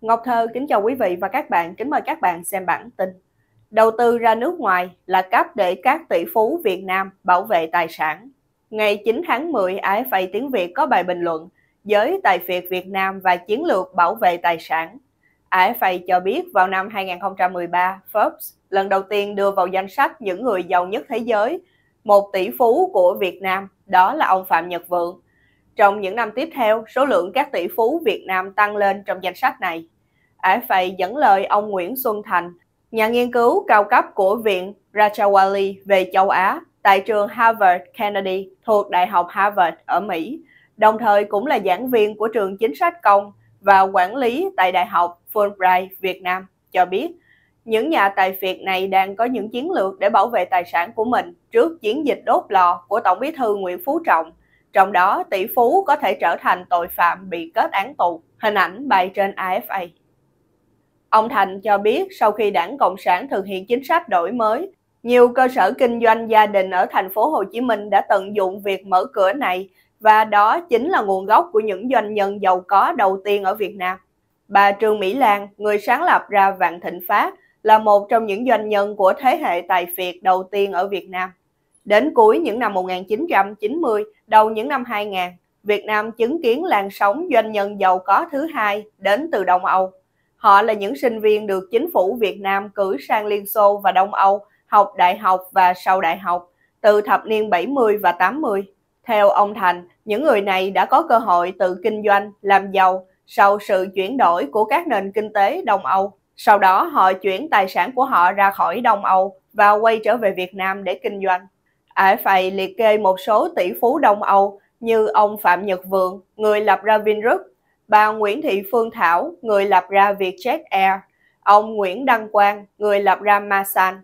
Ngọc Thơ kính chào quý vị và các bạn, kính mời các bạn xem bản tin. Đầu tư ra nước ngoài là cách để các tỷ phú Việt Nam bảo vệ tài sản. Ngày 9 tháng 10, AFA Tiếng Việt có bài bình luận Giới tài phiệt Việt Nam và chiến lược bảo vệ tài sản. AFA cho biết vào năm 2013, Forbes lần đầu tiên đưa vào danh sách những người giàu nhất thế giới, một tỷ phú của Việt Nam, đó là ông Phạm Nhật Vượng, trong những năm tiếp theo, số lượng các tỷ phú Việt Nam tăng lên trong danh sách này. Ải AFA dẫn lời ông Nguyễn Xuân Thành, nhà nghiên cứu cao cấp của Viện Rajawali về châu Á tại trường Harvard Kennedy thuộc Đại học Harvard ở Mỹ, đồng thời cũng là giảng viên của trường chính sách công và quản lý tại Đại học Fulbright Việt Nam, cho biết những nhà tài phiệt này đang có những chiến lược để bảo vệ tài sản của mình trước chiến dịch đốt lò của Tổng bí thư Nguyễn Phú Trọng trong đó, tỷ phú có thể trở thành tội phạm bị kết án tù, hình ảnh bày trên AFA. Ông Thành cho biết sau khi đảng Cộng sản thực hiện chính sách đổi mới, nhiều cơ sở kinh doanh gia đình ở thành phố Hồ Chí Minh đã tận dụng việc mở cửa này và đó chính là nguồn gốc của những doanh nhân giàu có đầu tiên ở Việt Nam. Bà Trương Mỹ Lan, người sáng lập ra Vạn Thịnh Phát, là một trong những doanh nhân của thế hệ tài phiệt đầu tiên ở Việt Nam. Đến cuối những năm 1990, đầu những năm 2000, Việt Nam chứng kiến làn sóng doanh nhân giàu có thứ hai đến từ Đông Âu. Họ là những sinh viên được chính phủ Việt Nam cử sang Liên Xô và Đông Âu học đại học và sau đại học từ thập niên 70 và 80. Theo ông Thành, những người này đã có cơ hội tự kinh doanh, làm giàu sau sự chuyển đổi của các nền kinh tế Đông Âu. Sau đó họ chuyển tài sản của họ ra khỏi Đông Âu và quay trở về Việt Nam để kinh doanh ải phải liệt kê một số tỷ phú Đông Âu như ông Phạm Nhật Vượng, người lập ra Vingroup, bà Nguyễn Thị Phương Thảo, người lập ra Vietjet Air, ông Nguyễn Đăng Quang, người lập ra Masan.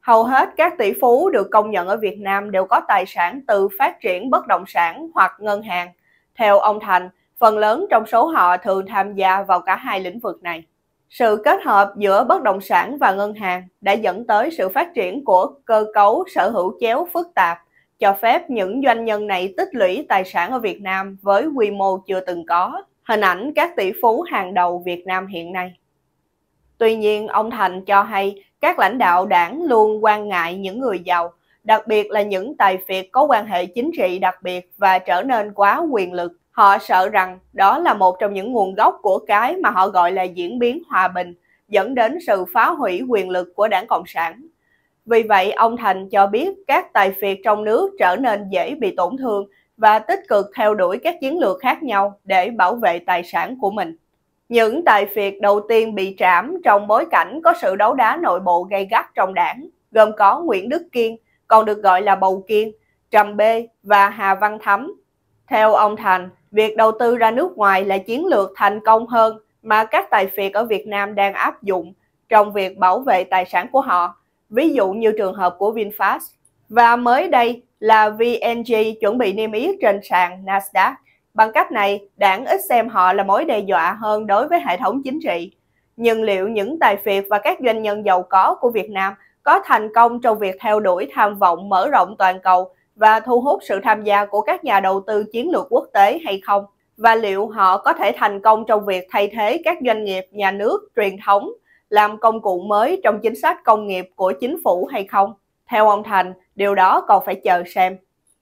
Hầu hết các tỷ phú được công nhận ở Việt Nam đều có tài sản từ phát triển bất động sản hoặc ngân hàng. Theo ông Thành, phần lớn trong số họ thường tham gia vào cả hai lĩnh vực này. Sự kết hợp giữa bất động sản và ngân hàng đã dẫn tới sự phát triển của cơ cấu sở hữu chéo phức tạp, cho phép những doanh nhân này tích lũy tài sản ở Việt Nam với quy mô chưa từng có, hình ảnh các tỷ phú hàng đầu Việt Nam hiện nay. Tuy nhiên, ông Thành cho hay các lãnh đạo đảng luôn quan ngại những người giàu, đặc biệt là những tài phiệt có quan hệ chính trị đặc biệt và trở nên quá quyền lực, Họ sợ rằng đó là một trong những nguồn gốc của cái mà họ gọi là diễn biến hòa bình, dẫn đến sự phá hủy quyền lực của đảng Cộng sản. Vì vậy, ông Thành cho biết các tài phiệt trong nước trở nên dễ bị tổn thương và tích cực theo đuổi các chiến lược khác nhau để bảo vệ tài sản của mình. Những tài phiệt đầu tiên bị trảm trong bối cảnh có sự đấu đá nội bộ gay gắt trong đảng, gồm có Nguyễn Đức Kiên, còn được gọi là Bầu Kiên, Trầm B và Hà Văn Thắm. Theo ông Thành, Việc đầu tư ra nước ngoài là chiến lược thành công hơn mà các tài phiệt ở Việt Nam đang áp dụng trong việc bảo vệ tài sản của họ, ví dụ như trường hợp của VinFast. Và mới đây là VNG chuẩn bị niêm yết trên sàn Nasdaq. Bằng cách này, đảng ít xem họ là mối đe dọa hơn đối với hệ thống chính trị. Nhưng liệu những tài phiệt và các doanh nhân giàu có của Việt Nam có thành công trong việc theo đuổi tham vọng mở rộng toàn cầu và thu hút sự tham gia của các nhà đầu tư chiến lược quốc tế hay không? Và liệu họ có thể thành công trong việc thay thế các doanh nghiệp nhà nước truyền thống làm công cụ mới trong chính sách công nghiệp của chính phủ hay không? Theo ông Thành, điều đó còn phải chờ xem.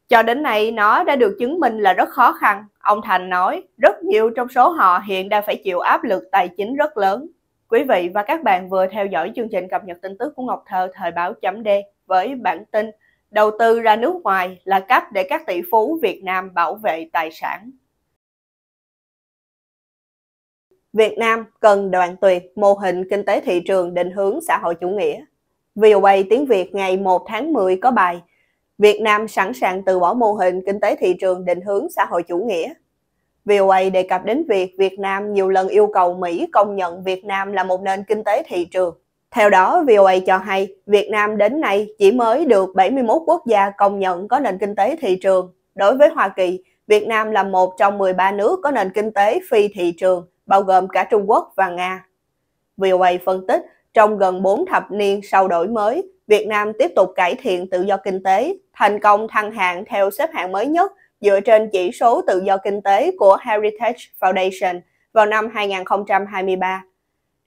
Cho đến nay, nó đã được chứng minh là rất khó khăn. Ông Thành nói, rất nhiều trong số họ hiện đang phải chịu áp lực tài chính rất lớn. Quý vị và các bạn vừa theo dõi chương trình cập nhật tin tức của Ngọc Thơ thời báo chấm D với bản tin đầu tư ra nước ngoài là cách để các tỷ phú Việt Nam bảo vệ tài sản. Việt Nam cần đoàn tuyệt mô hình kinh tế thị trường định hướng xã hội chủ nghĩa. VOA tiếng Việt ngày 1 tháng 10 có bài Việt Nam sẵn sàng từ bỏ mô hình kinh tế thị trường định hướng xã hội chủ nghĩa. VOA đề cập đến việc Việt Nam nhiều lần yêu cầu Mỹ công nhận Việt Nam là một nền kinh tế thị trường. Theo đó, VOA cho hay Việt Nam đến nay chỉ mới được 71 quốc gia công nhận có nền kinh tế thị trường. Đối với Hoa Kỳ, Việt Nam là một trong 13 nước có nền kinh tế phi thị trường, bao gồm cả Trung Quốc và Nga. VOA phân tích, trong gần 4 thập niên sau đổi mới, Việt Nam tiếp tục cải thiện tự do kinh tế, thành công thăng hạng theo xếp hạng mới nhất dựa trên chỉ số tự do kinh tế của Heritage Foundation vào năm 2023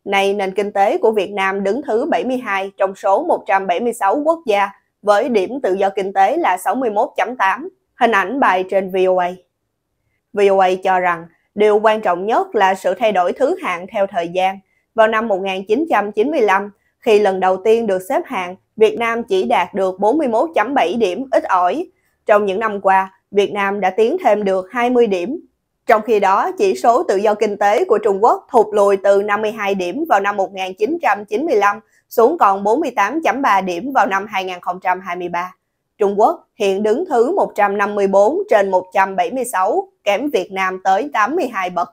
Nay nền kinh tế của Việt Nam đứng thứ 72 trong số 176 quốc gia với điểm tự do kinh tế là 61.8, hình ảnh bài trên VOA. VOA cho rằng điều quan trọng nhất là sự thay đổi thứ hạng theo thời gian. Vào năm 1995, khi lần đầu tiên được xếp hạng, Việt Nam chỉ đạt được 41.7 điểm ít ỏi. Trong những năm qua, Việt Nam đã tiến thêm được 20 điểm trong khi đó, chỉ số tự do kinh tế của Trung Quốc thụt lùi từ 52 điểm vào năm 1995 xuống còn 48.3 điểm vào năm 2023. Trung Quốc hiện đứng thứ 154 trên 176, kém Việt Nam tới 82 bậc.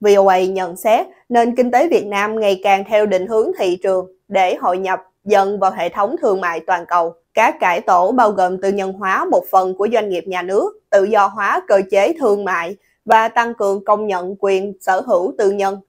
VOA nhận xét nên kinh tế Việt Nam ngày càng theo định hướng thị trường để hội nhập dần vào hệ thống thương mại toàn cầu. Các cải tổ bao gồm tư nhân hóa một phần của doanh nghiệp nhà nước, tự do hóa cơ chế thương mại, và tăng cường công nhận quyền sở hữu tư nhân.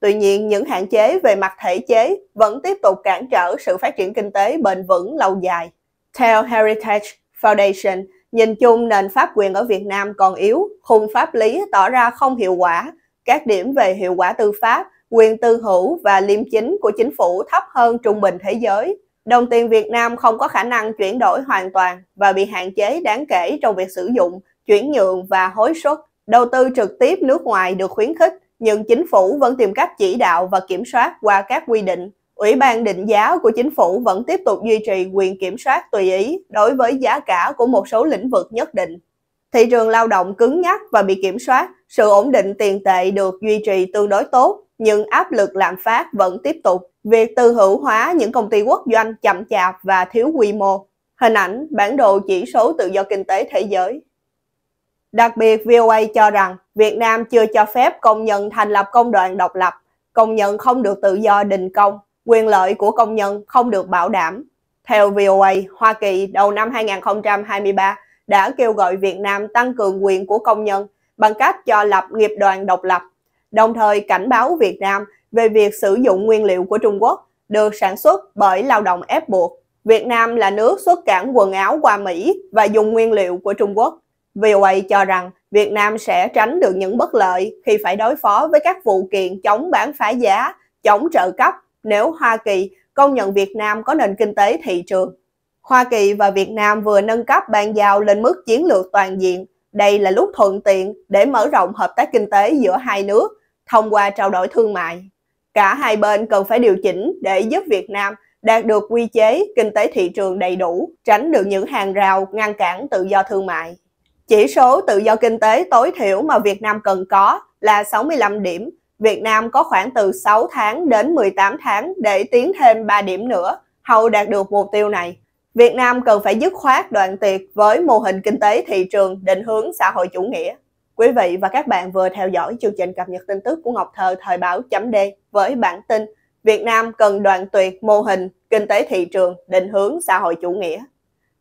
Tuy nhiên, những hạn chế về mặt thể chế vẫn tiếp tục cản trở sự phát triển kinh tế bền vững lâu dài. Theo Heritage Foundation, nhìn chung nền pháp quyền ở Việt Nam còn yếu, khung pháp lý tỏ ra không hiệu quả, các điểm về hiệu quả tư pháp, quyền tư hữu và liêm chính của chính phủ thấp hơn trung bình thế giới. Đồng tiền Việt Nam không có khả năng chuyển đổi hoàn toàn và bị hạn chế đáng kể trong việc sử dụng, chuyển nhượng và hối suất Đầu tư trực tiếp nước ngoài được khuyến khích, nhưng chính phủ vẫn tìm cách chỉ đạo và kiểm soát qua các quy định. Ủy ban định giá của chính phủ vẫn tiếp tục duy trì quyền kiểm soát tùy ý đối với giá cả của một số lĩnh vực nhất định. Thị trường lao động cứng nhắc và bị kiểm soát, sự ổn định tiền tệ được duy trì tương đối tốt, nhưng áp lực lạm phát vẫn tiếp tục. Việc tư hữu hóa những công ty quốc doanh chậm chạp và thiếu quy mô. Hình ảnh bản đồ chỉ số tự do kinh tế thế giới Đặc biệt, VOA cho rằng Việt Nam chưa cho phép công nhân thành lập công đoàn độc lập, công nhân không được tự do đình công, quyền lợi của công nhân không được bảo đảm. Theo VOA, Hoa Kỳ đầu năm 2023 đã kêu gọi Việt Nam tăng cường quyền của công nhân bằng cách cho lập nghiệp đoàn độc lập, đồng thời cảnh báo Việt Nam về việc sử dụng nguyên liệu của Trung Quốc được sản xuất bởi lao động ép buộc. Việt Nam là nước xuất cảng quần áo qua Mỹ và dùng nguyên liệu của Trung Quốc. VOA cho rằng Việt Nam sẽ tránh được những bất lợi khi phải đối phó với các vụ kiện chống bán phá giá, chống trợ cấp nếu Hoa Kỳ công nhận Việt Nam có nền kinh tế thị trường. Hoa Kỳ và Việt Nam vừa nâng cấp bàn giao lên mức chiến lược toàn diện. Đây là lúc thuận tiện để mở rộng hợp tác kinh tế giữa hai nước thông qua trao đổi thương mại. Cả hai bên cần phải điều chỉnh để giúp Việt Nam đạt được quy chế kinh tế thị trường đầy đủ, tránh được những hàng rào ngăn cản tự do thương mại. Chỉ số tự do kinh tế tối thiểu mà Việt Nam cần có là 65 điểm. Việt Nam có khoảng từ 6 tháng đến 18 tháng để tiến thêm 3 điểm nữa, hầu đạt được mục tiêu này. Việt Nam cần phải dứt khoát đoạn tuyệt với mô hình kinh tế thị trường định hướng xã hội chủ nghĩa. Quý vị và các bạn vừa theo dõi chương trình cập nhật tin tức của Ngọc Thơ thời báo chấm D với bản tin Việt Nam cần đoạn tuyệt mô hình kinh tế thị trường định hướng xã hội chủ nghĩa.